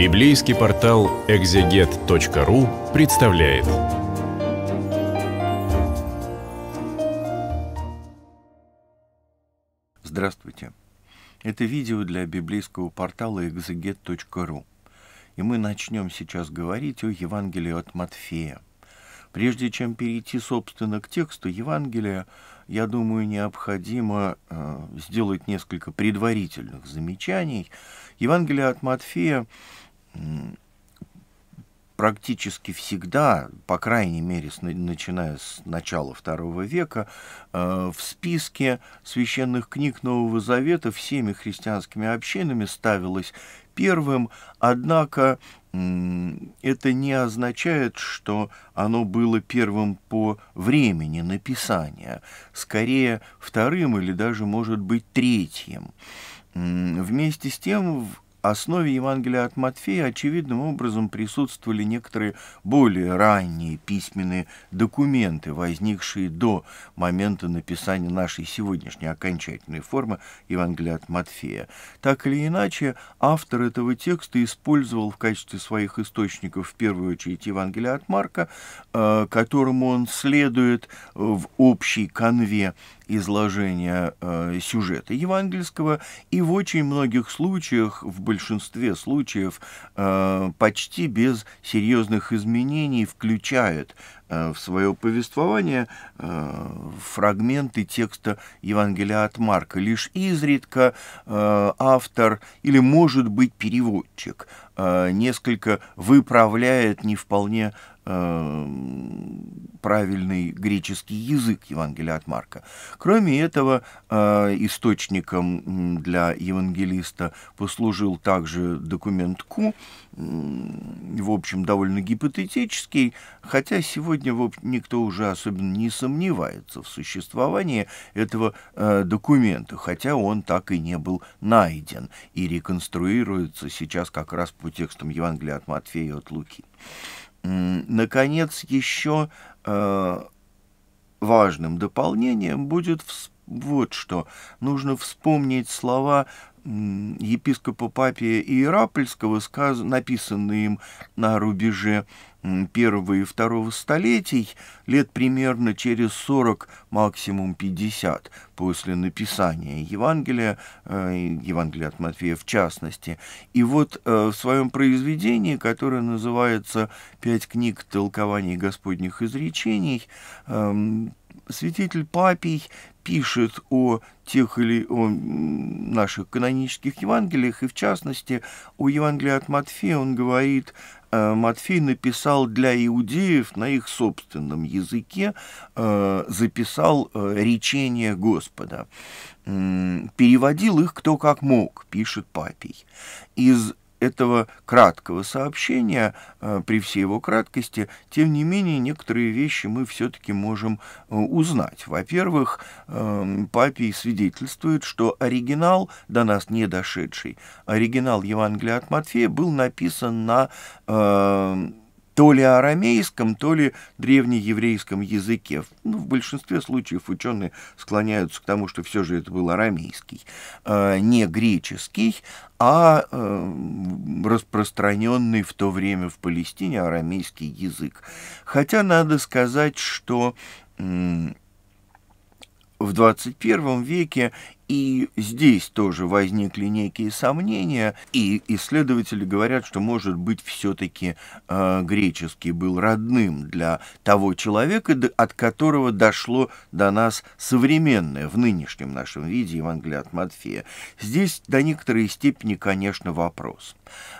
Библейский портал экзегет.ру представляет. Здравствуйте. Это видео для библейского портала экзегет.ру. И мы начнем сейчас говорить о Евангелии от Матфея. Прежде чем перейти, собственно, к тексту Евангелия, я думаю, необходимо э, сделать несколько предварительных замечаний. Евангелие от Матфея практически всегда, по крайней мере, начиная с начала второго века, э, в списке священных книг Нового Завета всеми христианскими общинами ставилось первым, однако это не означает, что оно было первым по времени написания, скорее вторым или даже, может быть, третьим. Вместе с тем основе Евангелия от Матфея очевидным образом присутствовали некоторые более ранние письменные документы, возникшие до момента написания нашей сегодняшней окончательной формы Евангелия от Матфея. Так или иначе, автор этого текста использовал в качестве своих источников в первую очередь Евангелие от Марка, э, которому он следует в общей конве изложения э, сюжета евангельского, и в очень многих случаях, в большинстве случаев, э, почти без серьезных изменений включает Э, в свое повествование э, фрагменты текста Евангелия от Марка. Лишь изредка э, автор или, может быть, переводчик несколько выправляет не вполне правильный греческий язык Евангелия от Марка. Кроме этого, источником для евангелиста послужил также документ Ку, в общем, довольно гипотетический, хотя сегодня сегодня никто уже особенно не сомневается в существовании этого э, документа, хотя он так и не был найден и реконструируется сейчас как раз по текстам Евангелия от Матфея и от Луки. Наконец, еще э, важным дополнением будет вот что. Нужно вспомнить слова епископа Папия Иерапольского, сказ... написанные им на рубеже первого и второго столетий, лет примерно через 40, максимум 50 после написания Евангелия, э, Евангелия от Матфея в частности. И вот э, в своем произведении, которое называется «Пять книг толкований Господних изречений», эм, святитель Папий пишет о тех или о наших канонических Евангелиях, и в частности о Евангелии от Матфея он говорит, э, Матфей написал для иудеев на их собственном языке, э, записал э, речение Господа. Переводил их кто как мог, пишет Папий. Из этого краткого сообщения, э, при всей его краткости, тем не менее некоторые вещи мы все-таки можем э, узнать. Во-первых, эм, Папий свидетельствует, что оригинал, до нас не дошедший, оригинал Евангелия от Матфея был написан на эм, то ли арамейском, то ли древнееврейском языке. Ну, в большинстве случаев ученые склоняются к тому, что все же это был арамейский, э, не греческий, а э, распространенный в то время в Палестине арамейский язык. Хотя надо сказать, что в 21 веке и здесь тоже возникли некие сомнения, и исследователи говорят, что, может быть, все-таки э, греческий был родным для того человека, от которого дошло до нас современное в нынешнем нашем виде Евангелие от Матфея. Здесь до некоторой степени, конечно, вопрос.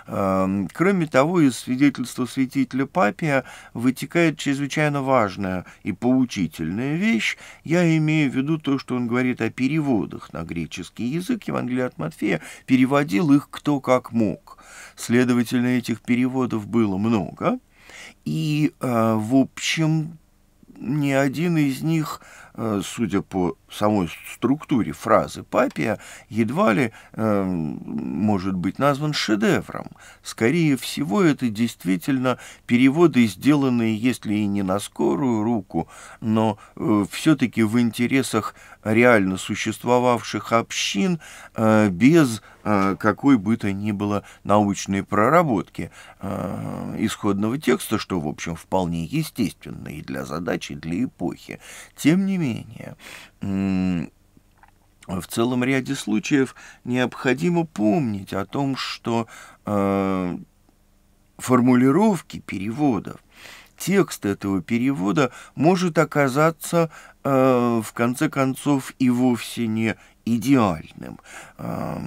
Эм, кроме того, из свидетельства святителя Папия вытекает чрезвычайно важная и поучительная вещь. Я имею в виду то, что он говорит о переводах на на греческий язык Евангелия от Матфея, переводил их кто как мог. Следовательно, этих переводов было много, и, а, в общем, ни один из них, а, судя по самой структуре фразы Папия едва ли э, может быть назван шедевром. Скорее всего, это действительно переводы, сделанные, если и не на скорую руку, но э, все-таки в интересах реально существовавших общин э, без э, какой бы то ни было научной проработки э, исходного текста, что, в общем, вполне естественно и для задачи, и для эпохи. Тем не менее, в целом ряде случаев необходимо помнить о том, что э, формулировки переводов, текст этого перевода может оказаться э, в конце концов и вовсе не идеальным. Э,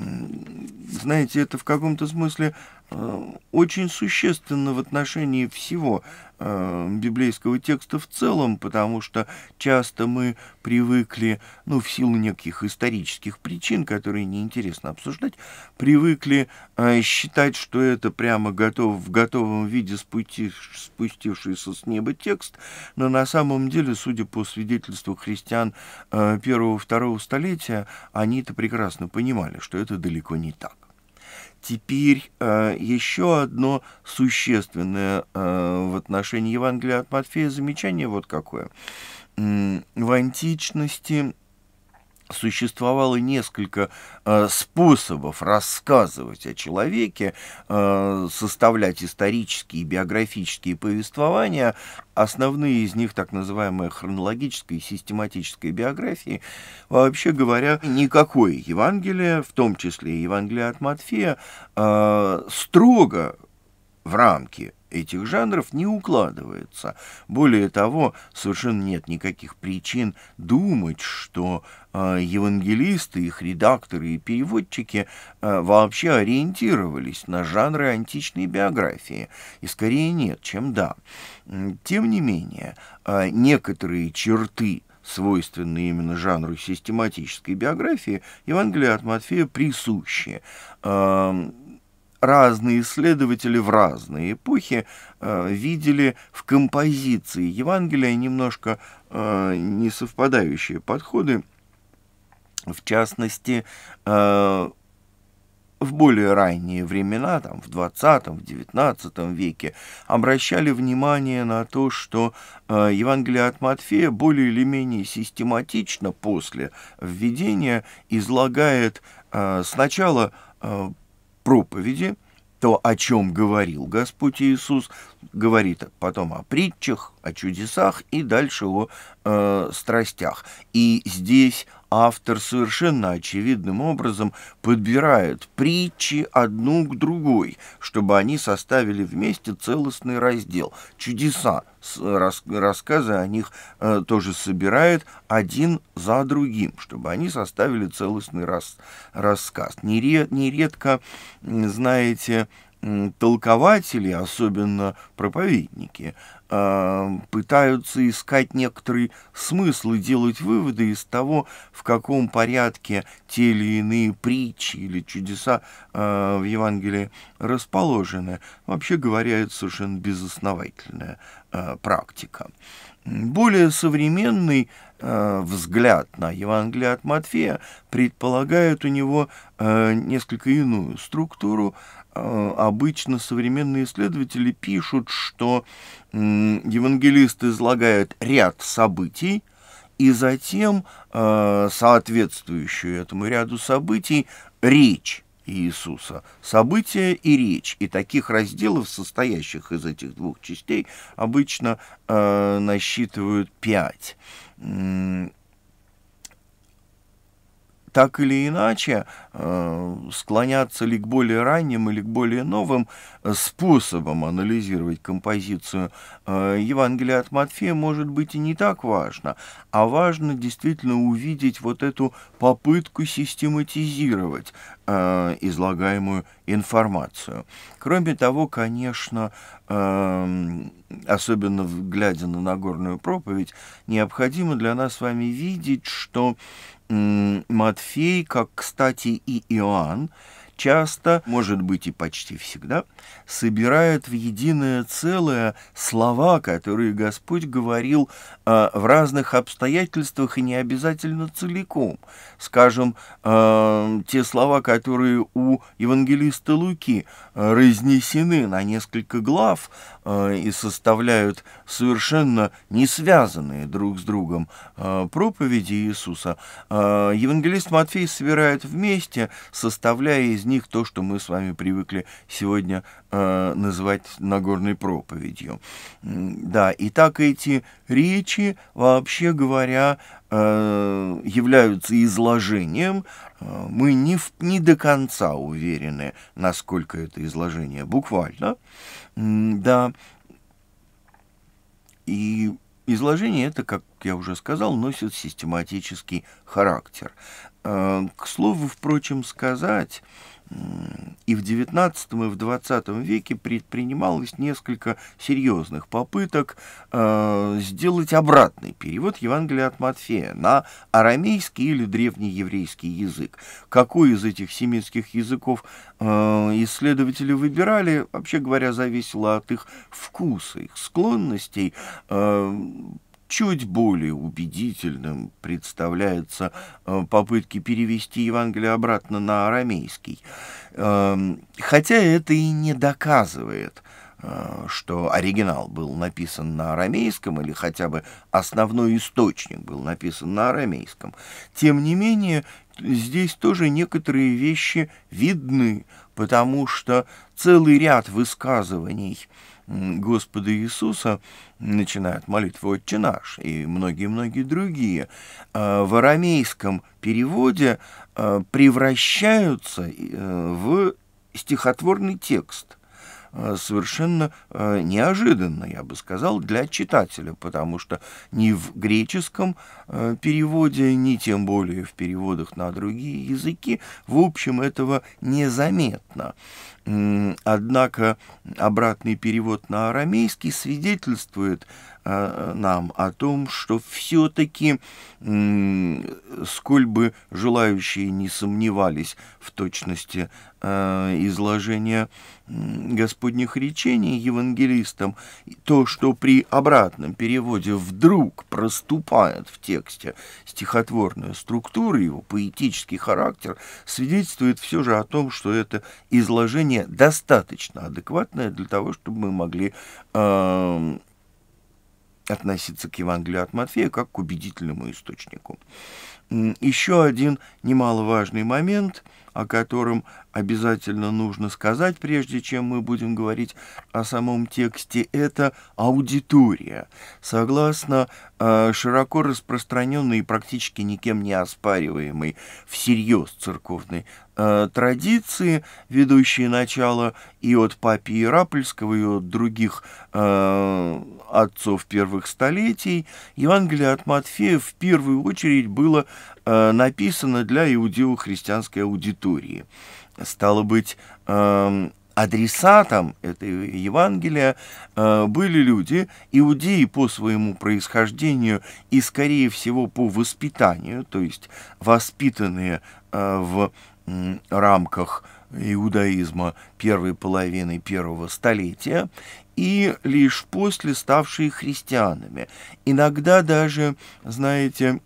знаете, это в каком-то смысле Э, очень существенно в отношении всего э, библейского текста в целом, потому что часто мы привыкли, ну, в силу неких исторических причин, которые неинтересно обсуждать, привыкли э, считать, что это прямо готов, в готовом виде спусти, спустившийся с неба текст, но на самом деле, судя по свидетельству христиан первого-второго столетия, они это прекрасно понимали, что это далеко не так. Теперь э, еще одно существенное э, в отношении Евангелия от Матфея замечание вот какое. В античности существовало несколько э, способов рассказывать о человеке, э, составлять исторические и биографические повествования. Основные из них так называемая хронологическая и систематическая биографии. Вообще говоря, никакое Евангелие, в том числе и Евангелие от Матфея, э, строго в рамки этих жанров не укладывается. Более того, совершенно нет никаких причин думать, что э, евангелисты, их редакторы и переводчики э, вообще ориентировались на жанры античной биографии. И скорее нет, чем да. Тем не менее, э, некоторые черты свойственные именно жанру систематической биографии, Евангелие от Матфея присущи разные исследователи в разные эпохи э, видели в композиции Евангелия немножко э, несовпадающие подходы. В частности, э, в более ранние времена, там, в 20-19 веке, обращали внимание на то, что э, Евангелие от Матфея более или менее систематично после введения излагает э, сначала э, проповеди, то, о чем говорил Господь Иисус, говорит потом о притчах, о чудесах и дальше о э, страстях. И здесь автор совершенно очевидным образом подбирает притчи одну к другой, чтобы они составили вместе целостный раздел. Чудеса, рассказы о них э, тоже собирает один за другим, чтобы они составили целостный рас, рассказ. нередко, знаете, толкователи, особенно проповедники, Эм, пытаются искать некоторые смыслы, делать выводы из того, в каком порядке те или иные притчи или чудеса э, в Евангелии расположены. Вообще говоря, это совершенно безосновательная э, практика. Более современный Э, взгляд на Евангелие от Матфея предполагает у него э, несколько иную структуру. Э, обычно современные исследователи пишут, что э, евангелист излагает ряд событий, и затем соответствующую этому ряду событий речь Иисуса. События и речь. И таких разделов, состоящих из этих двух частей, обычно э, насчитывают пять. Mm, так или иначе э, склоняться ли к более ранним или к более новым э, способам анализировать композицию э, Евангелия от Матфея может быть и не так важно, а важно действительно увидеть вот эту попытку систематизировать излагаемую информацию. Кроме того, конечно, особенно глядя на Нагорную проповедь, необходимо для нас с вами видеть, что Матфей, как, кстати, и Иоанн, часто, может быть и почти всегда, собирает в единое целое слова, которые Господь говорил э, в разных обстоятельствах и не обязательно целиком. Скажем, э, те слова, которые у евангелиста Луки э, разнесены на несколько глав, Э, и составляют совершенно не связанные друг с другом э, проповеди Иисуса, э, евангелист Матфей собирает вместе, составляя из них то, что мы с вами привыкли сегодня э, называть Нагорной проповедью. Да, и так эти речи, вообще говоря, э, являются изложением. Э, мы не, в, не до конца уверены, насколько это изложение буквально. Да, и изложение это, как я уже сказал, носит систематический характер. Э, к слову, впрочем, сказать, и в XIX и в XX веке предпринималось несколько серьезных попыток э, сделать обратный перевод Евангелия от Матфея на арамейский или древнееврейский язык. Какой из этих семитских языков э, исследователи выбирали, вообще говоря, зависело от их вкуса, их склонностей. Э, Чуть более убедительным представляются э, попытки перевести Евангелие обратно на арамейский, эм, хотя это и не доказывает, э, что оригинал был написан на арамейском или хотя бы основной источник был написан на арамейском. Тем не менее, здесь тоже некоторые вещи видны, потому что целый ряд высказываний – Господа Иисуса, начинают молитву молитвы «Отче наш» и многие-многие другие, а, в арамейском переводе а, превращаются э, в стихотворный текст а, – совершенно неожиданно, я бы сказал, для читателя, потому что ни в греческом переводе, ни тем более в переводах на другие языки, в общем, этого незаметно. Однако обратный перевод на арамейский свидетельствует а, нам о том, что все-таки, сколь бы желающие не сомневались в точности а, изложения Господних речений евангелистам, то, что при обратном переводе вдруг проступает в тексте стихотворная структура, его поэтический характер, свидетельствует все же о том, что это изложение вполне достаточно адекватная для того, чтобы мы могли эм, относиться к Евангелию от Матфея как к убедительному источнику. Еще один немаловажный момент, о котором обязательно нужно сказать, прежде чем мы будем говорить о самом тексте, это аудитория. Согласно э, широко распространенной и практически никем не оспариваемой всерьез церковной э, традиции, ведущие начало и от Папи Ярапольского, и от других э, отцов первых столетий, Евангелие от Матфея в первую очередь было Э, написано для иудео-христианской аудитории. Стало быть, эм, адресатом этой Евангелия э, были люди, иудеи по своему происхождению и, скорее всего, по воспитанию, то есть воспитанные э, в рамках иудаизма первой половины первого столетия и лишь после ставшие христианами. Иногда даже, знаете,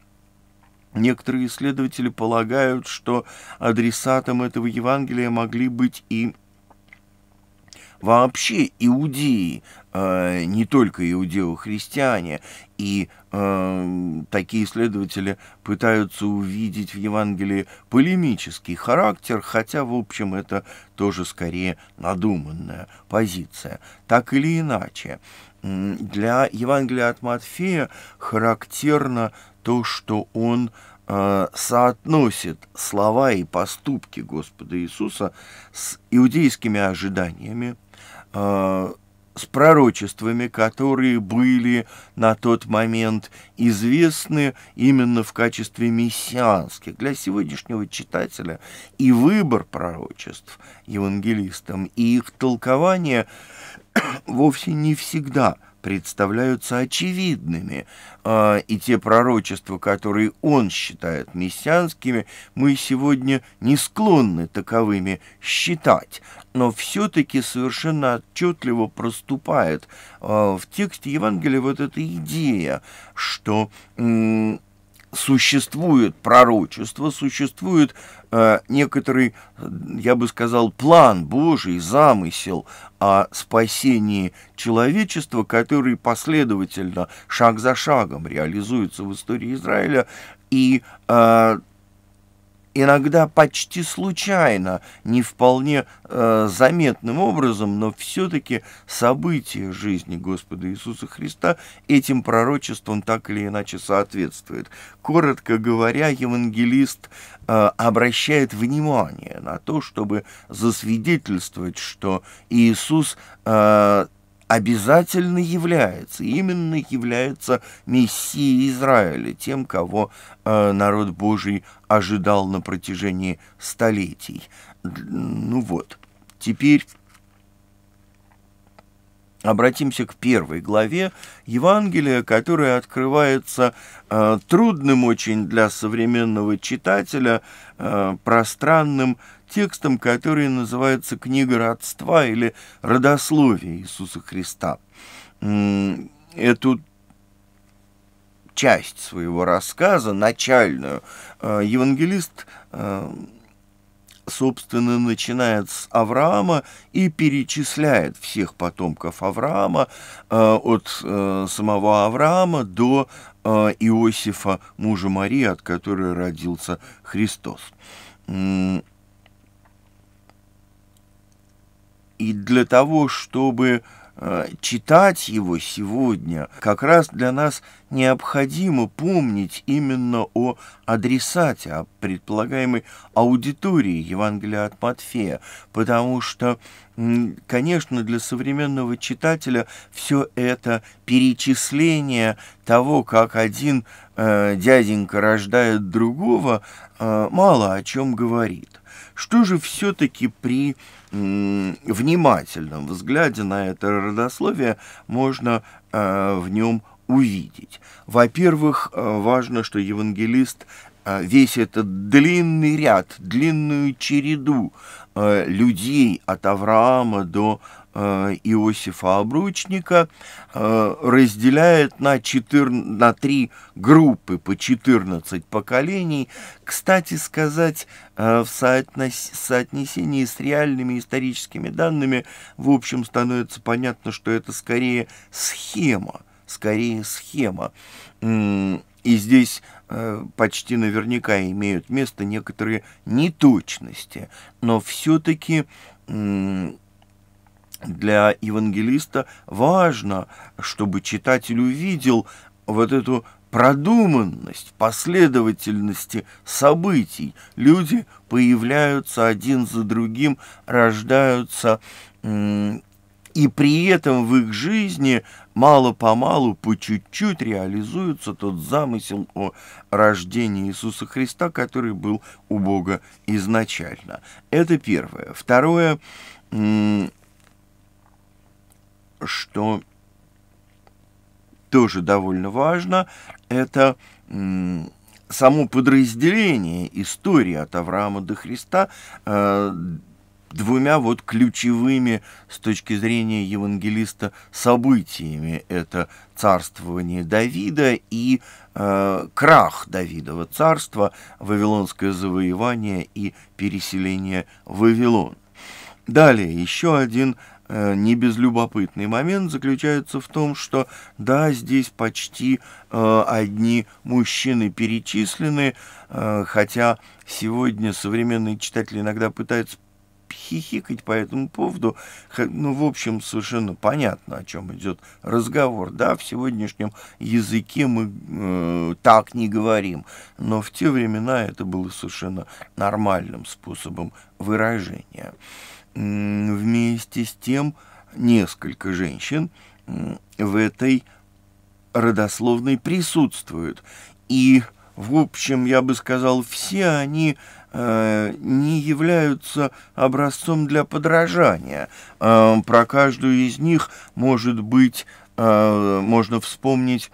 Некоторые исследователи полагают, что адресатом этого Евангелия могли быть и вообще иудеи, а не только иудео-христиане, и э, такие исследователи пытаются увидеть в Евангелии полемический характер, хотя, в общем, это тоже скорее надуманная позиция. Так или иначе, для Евангелия от Матфея характерно то, что он э, соотносит слова и поступки Господа Иисуса с иудейскими ожиданиями, э, с пророчествами, которые были на тот момент известны именно в качестве мессианских. Для сегодняшнего читателя и выбор пророчеств евангелистам, и их толкование вовсе не всегда – представляются очевидными, а и те пророчества, которые он считает мессианскими, мы сегодня не склонны таковыми считать, но все-таки совершенно отчетливо проступает а, в тексте Евангелия вот эта идея, что существует пророчество, существует э, некоторый, я бы сказал, план Божий, замысел о спасении человечества, который последовательно, шаг за шагом реализуется в истории Израиля, и э, иногда почти случайно, не вполне э, заметным образом, но все-таки события жизни Господа Иисуса Христа этим пророчеством так или иначе соответствует. Коротко говоря, евангелист э, обращает внимание на то, чтобы засвидетельствовать, что Иисус э, обязательно является, именно является Мессией Израиля, тем, кого э, народ Божий ожидал на протяжении столетий. Ну вот, теперь обратимся к первой главе Евангелия, которая открывается э, трудным очень для современного читателя э, пространным текстом, который называется «Книга родства» или «Родословие Иисуса Христа». Эту часть своего рассказа, начальную, э, евангелист э, собственно, начинает с Авраама и перечисляет всех потомков Авраама, э, от э, самого Авраама до э, Иосифа, мужа Марии, от которой родился Христос. И для того, чтобы Э, читать его сегодня, как раз для нас необходимо помнить именно о адресате, о предполагаемой аудитории Евангелия от Матфея, потому что, конечно, для современного читателя все это перечисление того, как один э, дяденька рождает другого, э, мало о чем говорит. Что же все-таки при э, внимательном взгляде на это родословие можно э, в нем увидеть. Во-первых, э, важно, что евангелист а, весь этот длинный ряд, длинную череду а, людей от Авраама до а, Иосифа Обручника разделяет на, 4, на три группы по 14 поколений. Кстати сказать, в соотнесении с реальными историческими данными, в общем, становится понятно, что это скорее схема, скорее схема и здесь э, почти наверняка имеют место некоторые неточности, но все-таки для евангелиста важно, чтобы читатель увидел вот эту продуманность последовательности событий. Люди появляются один за другим, рождаются и при этом в их жизни мало-помалу, по чуть-чуть реализуется тот замысел о рождении Иисуса Христа, который был у Бога изначально. Это первое. Второе, что тоже довольно важно, это само подразделение истории от Авраама до Христа э, двумя вот ключевыми с точки зрения евангелиста событиями. Это царствование Давида и э, крах Давидова царства, вавилонское завоевание и переселение в Вавилон. Далее еще один э, небезлюбопытный момент заключается в том, что да, здесь почти э, одни мужчины перечислены, э, хотя сегодня современные читатели иногда пытаются хихикать по этому поводу. Ну, в общем, совершенно понятно, о чем идет разговор. Да, в сегодняшнем языке мы э, так не говорим, но в те времена это было совершенно нормальным способом выражения. Вместе с тем, несколько женщин в этой родословной присутствуют. И, в общем, я бы сказал, все они Э, не являются образцом для подражания. Э, про каждую из них, может быть, э, можно вспомнить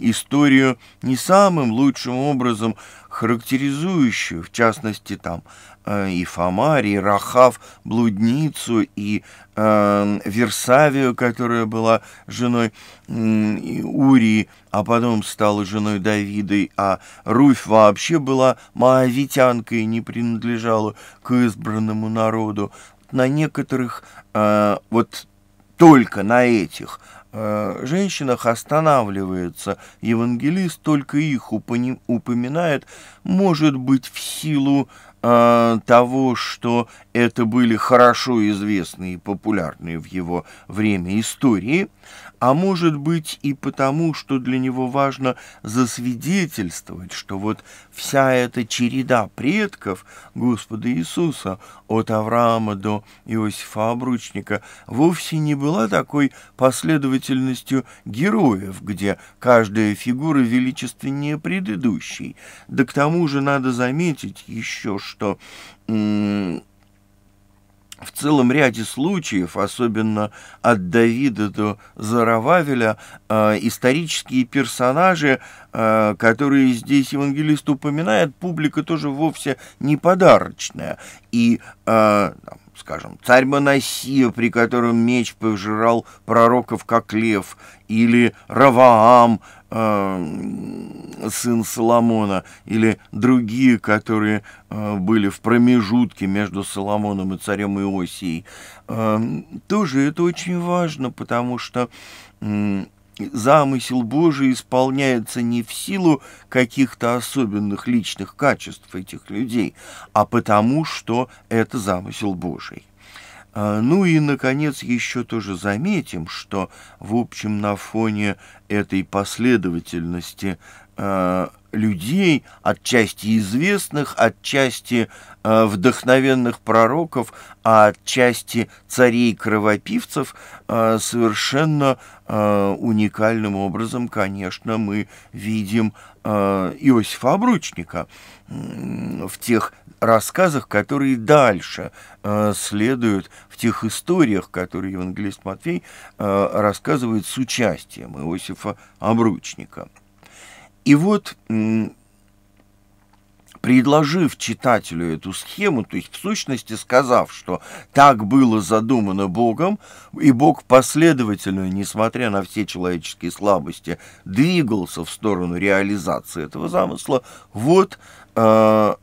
историю не самым лучшим образом характеризующую, в частности, там, Э, и Фомарь, и Рахав, блудницу, и э, Версавию, которая была женой э, Урии, а потом стала женой Давида, а Руфь вообще была маавитянкой и не принадлежала к избранному народу. На некоторых, э, вот только на этих э, женщинах останавливается. Евангелист только их упоминает, может быть, в силу э, Э, того, что это были хорошо известные и популярные в его время истории, а может быть и потому, что для него важно засвидетельствовать, что вот вся эта череда предков Господа Иисуса от Авраама до Иосифа Обручника вовсе не была такой последовательностью героев, где каждая фигура величественнее предыдущей. Да к тому же надо заметить еще, что... В целом ряде случаев, особенно от Давида до Зарававеля, э, исторические персонажи, э, которые здесь евангелист упоминает, публика тоже вовсе не подарочная. И э, скажем, царь Моносия, при котором меч пожирал пророков как лев, или Раваам, Эм, сын Соломона или другие, которые э, были в промежутке между Соломоном и царем Иосией, эм, тоже это очень важно, потому что замысел Божий исполняется не в силу каких-то особенных личных качеств этих людей, а потому что это замысел Божий. А, ну и, наконец, еще тоже заметим, что, в общем, на фоне этой последовательности э, людей, отчасти известных, отчасти э, вдохновенных пророков, а отчасти царей-кровопивцев, э, совершенно э, уникальным образом, конечно, мы видим Э, Иосифа Обручника в тех рассказах, которые дальше э, следуют, в тех историях, которые евангелист Матфей э, рассказывает с участием Иосифа Обручника. И вот предложив читателю эту схему, то есть в сущности сказав, что так было задумано Богом, и Бог последовательно, несмотря на все человеческие слабости, двигался в сторону реализации этого замысла, вот э,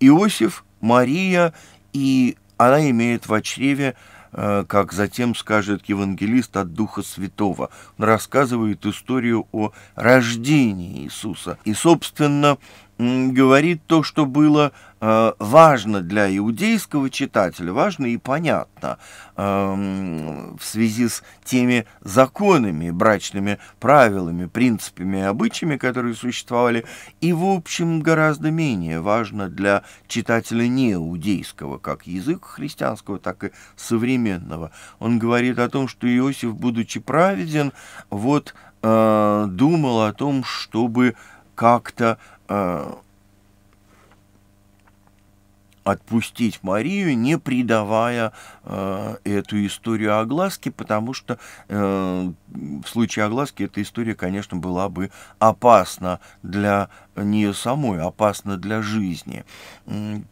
Иосиф, Мария, и она имеет в чреве э, как затем скажет евангелист от Духа Святого. Он рассказывает историю о рождении Иисуса. И, собственно, говорит то, что было э, важно для иудейского читателя, важно и понятно э, в связи с теми законами, брачными правилами, принципами и обычаями, которые существовали, и, в общем, гораздо менее важно для читателя неиудейского, как язык христианского, так и современного. Он говорит о том, что Иосиф, будучи праведен, вот э, думал о том, чтобы կակտը отпустить Марию, не придавая э, эту историю огласки, потому что э, в случае огласки эта история, конечно, была бы опасна для нее самой, опасна для жизни,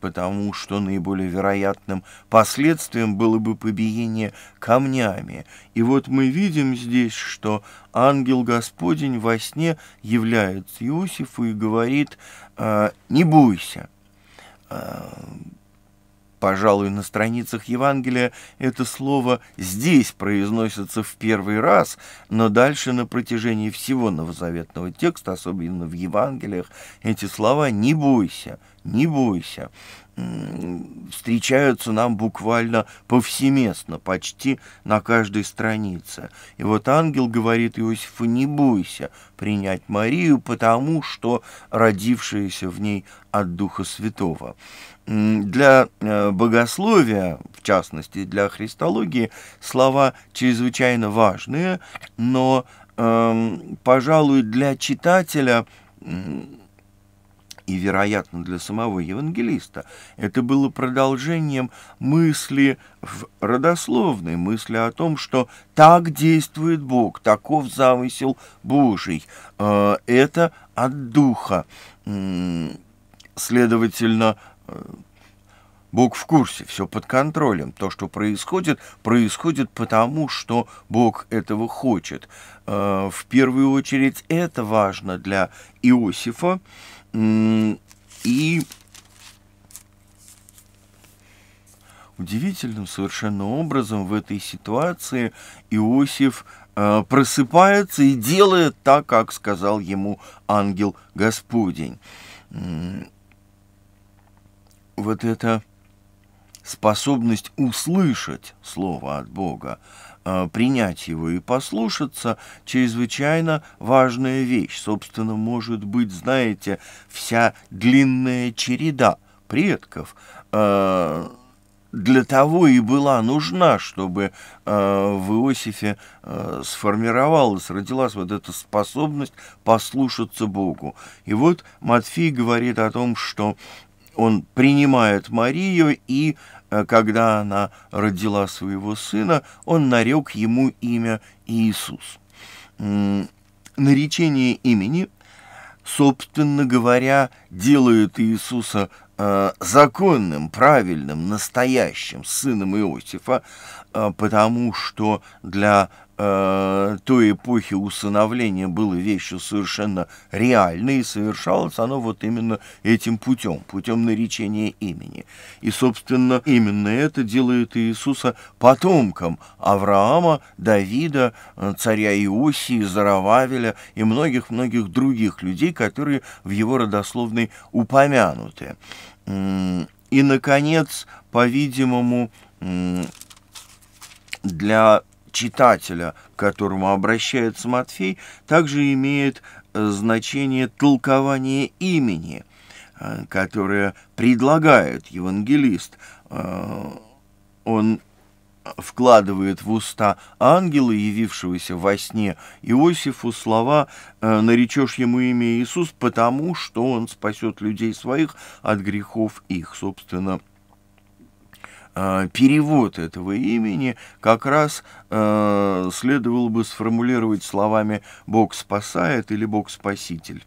потому что наиболее вероятным последствием было бы побиение камнями. И вот мы видим здесь, что ангел Господень во сне является Иосифу и говорит э, «Не бойся». um, Пожалуй, на страницах Евангелия это слово здесь произносится в первый раз, но дальше на протяжении всего новозаветного текста, особенно в Евангелиях, эти слова «не бойся», «не бойся» встречаются нам буквально повсеместно, почти на каждой странице. И вот ангел говорит Иосифу, не бойся принять Марию, потому что родившаяся в ней от Духа Святого для э, богословия, в частности для христологии, слова чрезвычайно важные, но, эм, пожалуй, для читателя и, вероятно, для самого евангелиста. Это было продолжением мысли в родословной, мысли о том, что так действует Бог, таков замысел Божий. Э, это от Духа. Следовательно, Бог в курсе, все под контролем. То, что происходит, происходит потому, что Бог этого хочет. Э, в первую очередь это важно для Иосифа. И удивительным совершенно образом в этой ситуации Иосиф э, просыпается и делает так, как сказал ему ангел Господень вот эта способность услышать слово от Бога, э, принять его и послушаться – чрезвычайно важная вещь. Собственно, может быть, знаете, вся длинная череда предков э, для того и была нужна, чтобы э, в Иосифе сформировалась, родилась вот эта способность послушаться Богу. И вот Матфей говорит о том, что он принимает Марию, и э, когда она родила своего сына, он нарек ему имя Иисус. Наречение имени, собственно говоря, делает Иисуса э, законным, правильным, настоящим сыном Иосифа, э, потому что для э, той эпохи усыновление было вещью совершенно реальной, и совершалось оно вот именно этим путем, путем наречения имени. И, собственно, именно это делает Иисуса потомком Авраама, Давида, э, царя Иосии, Зарававеля и многих-многих других людей, которые в его родословной упомянуты. И, наконец, по-видимому, для читателя, к которому обращается Матфей, также имеет э, значение толкование имени, э, которое предлагает евангелист. Э, он вкладывает в уста ангела, явившегося во сне Иосифу, слова «наречешь ему имя Иисус, потому что он спасет людей своих от грехов их». Собственно, Э, перевод этого имени как раз э, следовало бы сформулировать словами «Бог спасает» или «Бог спаситель».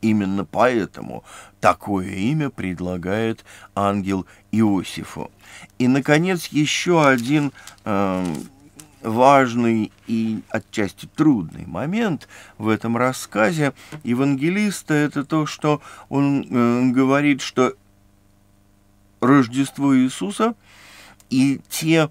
Именно поэтому такое имя предлагает ангел Иосифу. И, наконец, еще один э, важный и отчасти трудный момент в этом рассказе евангелиста – это то, что он э, говорит, что Рождество Иисуса и те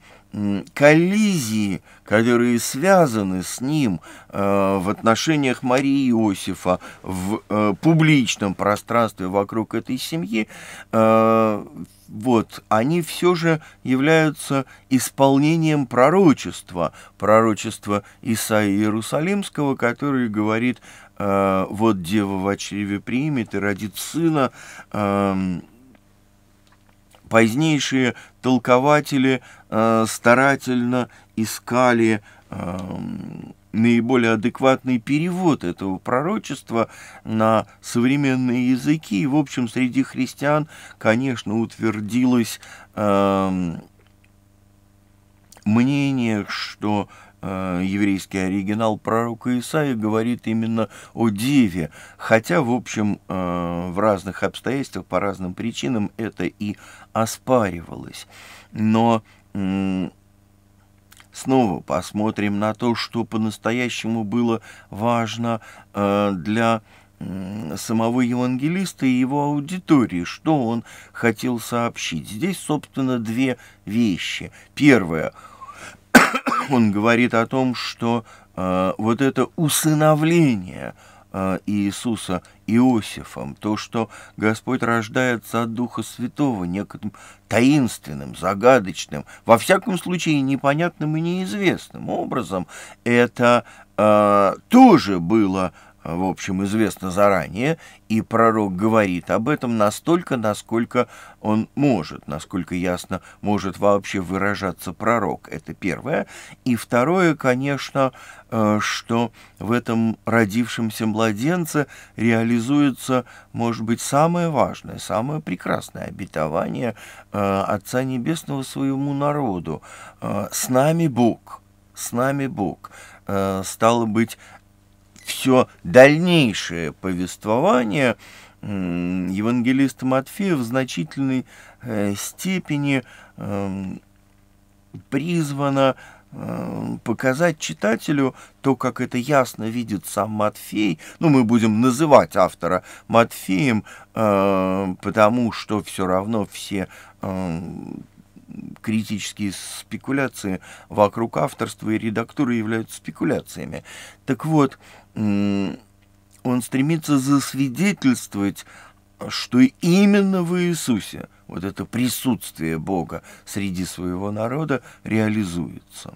коллизии, которые связаны с ним э, в отношениях Марии и Иосифа, в э, публичном пространстве вокруг этой семьи, э, вот, они все же являются исполнением пророчества, пророчества Исаии Иерусалимского, который говорит, э, вот дева в чреве примет и родит сына, эм, Позднейшие толкователи э, старательно искали э, наиболее адекватный перевод этого пророчества на современные языки. И, в общем, среди христиан, конечно, утвердилось э, мнение, что э, еврейский оригинал пророка Исаия говорит именно о Деве, хотя, в общем, э, в разных обстоятельствах, по разным причинам это и оспаривалось. Но снова посмотрим на то, что по-настоящему было важно э, для самого евангелиста и его аудитории, что он хотел сообщить. Здесь, собственно, две вещи. Первое, он говорит о том, что э, вот это усыновление – а, Иисуса Иосифом, то, что Господь рождается от Духа Святого, неким таинственным, загадочным, во всяком случае непонятным и неизвестным образом, это а, тоже было в общем, известно заранее, и пророк говорит об этом настолько, насколько он может, насколько ясно может вообще выражаться пророк. Это первое. И второе, конечно, э, что в этом родившемся младенце реализуется, может быть, самое важное, самое прекрасное обетование э, Отца Небесного своему народу. Э, «С нами Бог» с нами Бог. Стало быть, все дальнейшее повествование евангелиста Матфея в значительной э, степени эм, призвано эм, показать читателю то, как это ясно видит сам Матфей. Ну, мы будем называть автора Матфеем, э, потому что все равно все эм, критические спекуляции вокруг авторства и редактуры являются спекуляциями. Так вот, он стремится засвидетельствовать, что именно в Иисусе вот это присутствие Бога среди своего народа реализуется.